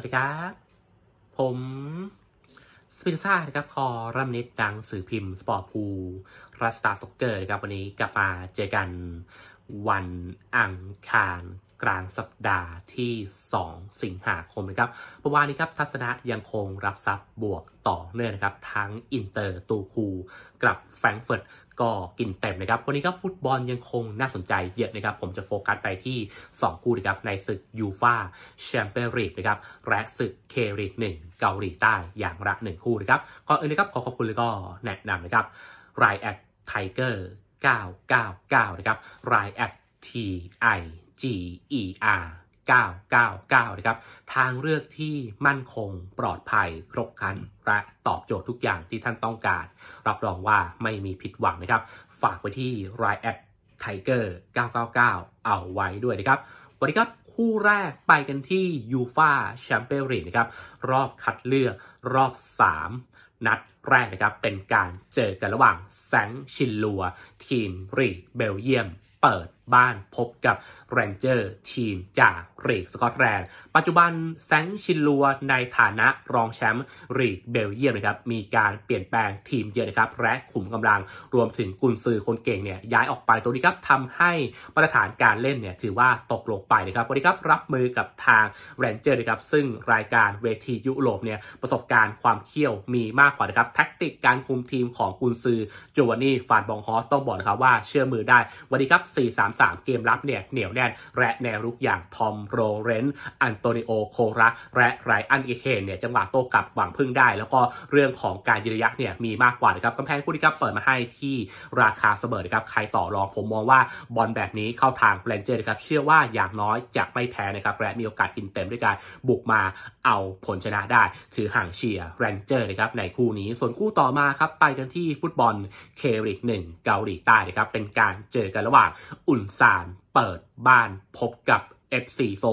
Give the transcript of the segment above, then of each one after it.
วัสดีครับ ผม สปินซ่านะครับ คอรัมนิดดังสื่อพิมพ์สปอร์ตพูรัสตาสกเกอร์ครับวันนี้กลับมาเจอกันวันอังคารกลางสัปดาห์ที่ 2 สิงหาคมนะครับเมื่อวานนี้ครับ ทัศนะยังคงรับทรัพย์บวกต่อเนื่องนะครับ ทั้งอินเตอร์ตูคูกับแฟรงก์เฟิร์ตก็กินเต็มนะครับ วันนี้ก็ฟุตบอลยังคงน่าสนใจเยอะนะครับ ผมจะโฟกัสไปที่ 2 คู่นะครับ ในศึกยูฟาแชมเปี้ยนลีกนะครับและศึกเครีกหนึ่งเกาหลีใต้อย่างละ1คู่นะครับก่อนอื่นนะครับ ขอขอบคุณแล้วก็แนะนำนะครับรายแอดไทเกอร์999นะครับรายแอด T I G E R 999 นะครับ ทางเลือกที่มั่นคงปลอดภัยครบครัน และตอบโจทย์ทุกอย่างที่ท่านต้องการ รับรองว่าไม่มีผิดหวังนะครับ ฝากไว้ที่ r i แอดไทเกอร์999 เอาไว้ด้วยนะครับสวัสดีครับ คู่แรกไปกันที่ยูฟาแชมเปี้ยนลีกนะครับ รอบคัดเลือกรอบ3นัดแรกนะครับ เป็นการเจอกันระหว่าง แซงชินลัว ทีมรีเบลเยียมเปิดบ้านพบกับแรนเจอร์ทีมจากรีกสกอตแลนด์ปัจจุบันแซงชินลัวในฐานะรองแชมป์รีกเบลเยียมนะครับมีการเปลี่ยนแปลงทีมเยอะนะครับและขุมกำลังรวมถึงกุนซือคนเก่งเนี่ยย้ายออกไปตัวนี้ครับทำให้มาตรฐานการเล่นเนี่ยถือว่าตกลงไปนะครับวันนี้ครับ รับมือกับทางแรนเจอร์นะครับซึ่งรายการเวทียุโรปเนี่ยประสบการณ์ความเขี้ยวมีมากกว่านะครับแท็กติกการคุมทีมของกุนซือจูวานี่ฟานบองฮอสต้องบอกนะครับว่าเชื่อมือได้วันนี้ครับ4-3-3 เกมรับเนี่ย เหนียวแน่นและแนวรุกอย่างทอมโรเรนต์อันโตนิโอ โคระและไรอันเอเฮนเนี่ยจังหวะโต้กลับหวังพึ่งได้ แล้วก็เรื่องของการยืนระยะเนี่ยมีมากกว่านะครับกำแพงคู่นี้ครับ เปิดมาให้ที่ราคาเสมอนะครับ ใครต่อรองผมมองว่าบอลแบบนี้เข้าทางแรนเจอร์นะครับ เชื่อว่าอย่างน้อยจะไม่แพ้นะครับและมีโอกาสกินเต็มด้วยการบุกมาเอาผลชนะได้ถือห่างเชียร์แรนเจอร์นะครับในคู่นี้ส่วนคู่ต่อมาครับไปกันที่ฟุตบอลเคริกหนึ่งเกาหลีใต้นะครับเป็นการเจอกันระหว่างอุ่นสารเปิดบ้านพบกับ F4 โซ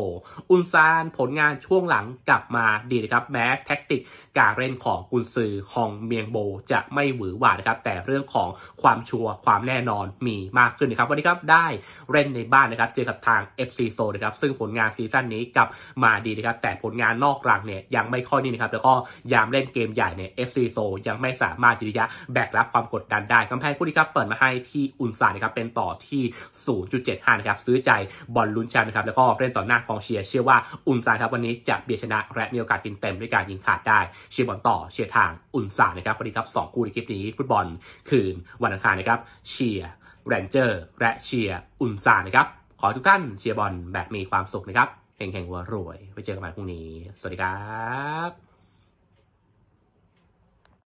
อุนซาน ผลงานช่วงหลังกลับมาดีนะครับแม้แท็กติก การเล่นของกุนซือฮองเมียงโบ จะไม่หวือหวานะครับ แต่เรื่องของความชัวร์ความแน่นอนมีมากขึ้นนะครับวันนี้ครับได้เล่นในบ้านนะครับเจอกับทาง FC โซนะครับซึ่งผลงานซีซั่นนี้กลับมาดีนะครับแต่ผลงานนอกรลังเนี่ยยังไม่ค่อยนี่นะครับแล้วก็ยามเล่นเกมใหญ่เนี่ย FC โซยังไม่สามารถจิตยะแบกรับความกดดันได้กำแพงผู้นี้ครับ เปิดมาให้ที่อุนซานนะครับเป็นต่อที่ 0.75 นะครับซื้อใจบอลลุ้นแชมป์นะครับแล้วก็อบเล่นต่อหน้ากองเชียร์เชื่อว่าอุนซานครับวันนี้จะเบียดชนะและมีโอกาสกินเต็มด้วยการยิงขาดได้ เชียร์บอลต่อเชียร์ทางอุนซานนะครับวันนี้ครับสองคู่ในคลิปนี้ฟุตบอล คืนวันอังคารนะครับเชียร์แรนเจอร์ และเชียร์อุนซานนะครับขอทุกท่านเชียร์บอลแบบมีความสุขนะครับ แข่งงวัวรวยไปเจอกันใหม่พรุ่งนี้ สวัสดีครับ